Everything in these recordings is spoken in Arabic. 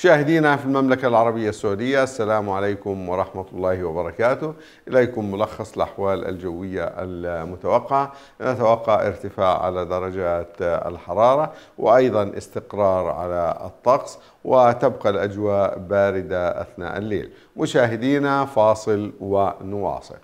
مشاهدينا في المملكة العربية السعودية السلام عليكم ورحمة الله وبركاته إليكم ملخص الأحوال الجوية المتوقعة نتوقع ارتفاع على درجات الحرارة وأيضا استقرار على الطقس وتبقى الأجواء باردة أثناء الليل مشاهدينا فاصل ونواصل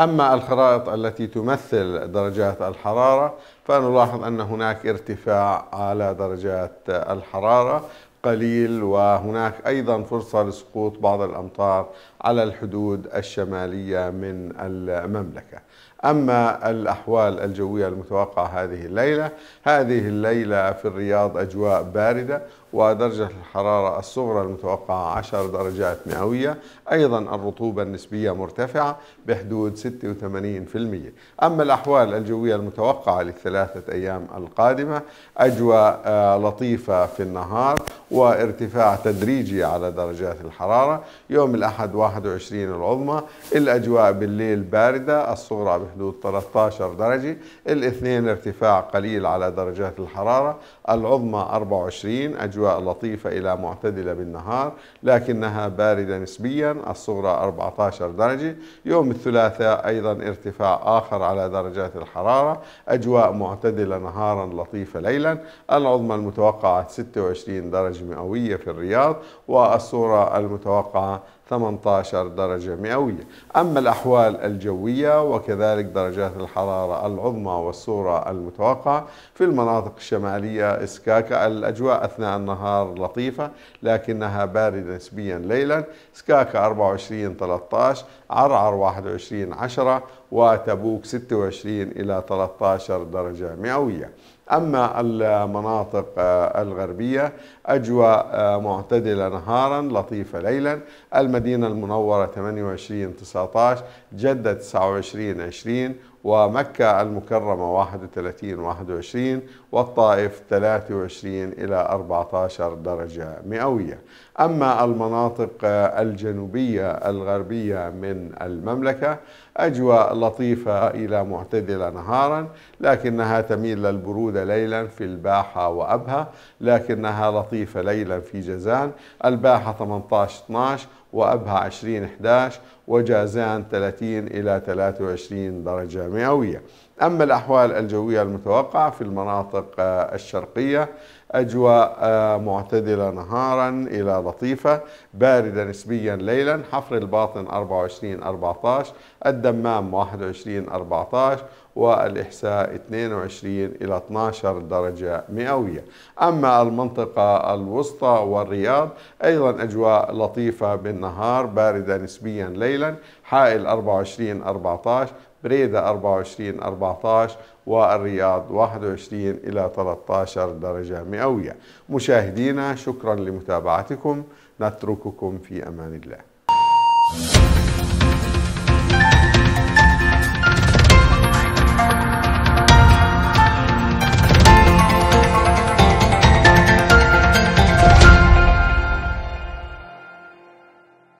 أما الخرائط التي تمثل درجات الحرارة فنلاحظ أن هناك ارتفاع على درجات الحرارة قليل وهناك أيضا فرصة لسقوط بعض الأمطار على الحدود الشمالية من المملكة أما الأحوال الجوية المتوقعة هذه الليلة هذه الليلة في الرياض أجواء باردة ودرجة الحرارة الصغرى المتوقعة 10 درجات مئوية أيضا الرطوبة النسبية مرتفعة بحدود 86% أما الأحوال الجوية المتوقعة لل الثلاثة أيام القادمة أجواء آه، لطيفة في النهار وارتفاع تدريجي على درجات الحرارة يوم الأحد 21 العظمى الأجواء بالليل باردة الصغرى بحدود 13 درجة الاثنين ارتفاع قليل على درجات الحرارة العظمى 24 أجواء لطيفة إلى معتدلة بالنهار لكنها باردة نسبيا الصغرى 14 درجة يوم الثلاثاء أيضا ارتفاع آخر على درجات الحرارة أجواء معتدلة نهارا لطيفة ليلا العظمى المتوقعة 26 درجة مئوية في الرياض والصورة المتوقعة 18 درجة مئوية أما الأحوال الجوية وكذلك درجات الحرارة العظمى والصورة المتوقعة في المناطق الشمالية إسكاكا الأجواء أثناء النهار لطيفة لكنها باردة نسبيا ليلا إسكاكا 24 13 عرعر 21 10 وتبوك 26 إلى 13 درجة مئوية أما المناطق آه، الغربية أجواء آه، معتدلة نهارا لطيفة ليلا المدينة المنورة 28 19 جدة 29 20 ومكة المكرمة 31 21 والطائف 23 إلى 14 درجة مئوية أما المناطق الجنوبية الغربية من المملكة أجواء لطيفة إلى معتدلة نهارا لكنها تميل للبرودة ليلا في الباحة وأبها لكنها لطيفة ليلا في جزان الباحة 18 12 وأبها 20 11 وجازان 30 إلى 23 درجة مئوية أما الأحوال الجوية المتوقعة في المناطق آه، الشرقية أجواء آه، معتدلة نهارا إلى لطيفة باردة نسبيا ليلا حفر الباطن 24 14 الدمام 21 14 والإحساء 22 إلى 12 درجة مئوية أما المنطقة الوسطى والرياض أيضا أجواء لطيفة بالنهار باردة نسبيا ليلا حائل 24 14 بريدة 24 14 والرياض 21 إلى 13 درجة مئوية مشاهدينا شكرا لمتابعتكم نترككم في أمان الله